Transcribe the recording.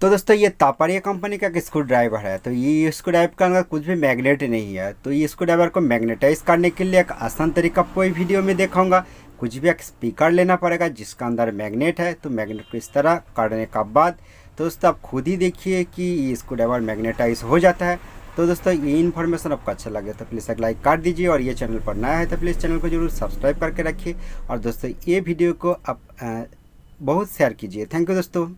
तो दोस्तों ये तापारिया कंपनी का एक स्क्रू ड्राइवर है तो ये स्क्रू ड्राइवर के अंदर कुछ भी मैग्नेट नहीं है तो ये स्क्रू ड्राइवर को मैग्नेटाइज करने के लिए एक आसान तरीका कोई वीडियो में देखाऊंगा कुछ भी एक स्पीकर लेना पड़ेगा जिसका अंदर मैग्नेट है तो मैग्नेट को इस तरह करने का बाद तो दोस्तों आप खुद ही देखिए कि ये स्क्रू ड्राइवर मैग्नेटाइज हो जाता है तो दोस्तों ये इन्फॉर्मेशन आपको अच्छा लगे तो प्लीज़ एक लाइक कर दीजिए और ये चैनल पर नया है तो प्लीज़ चैनल को जरूर सब्सक्राइब करके रखिए और दोस्तों ये वीडियो को आप बहुत शेयर कीजिए थैंक यू दोस्तों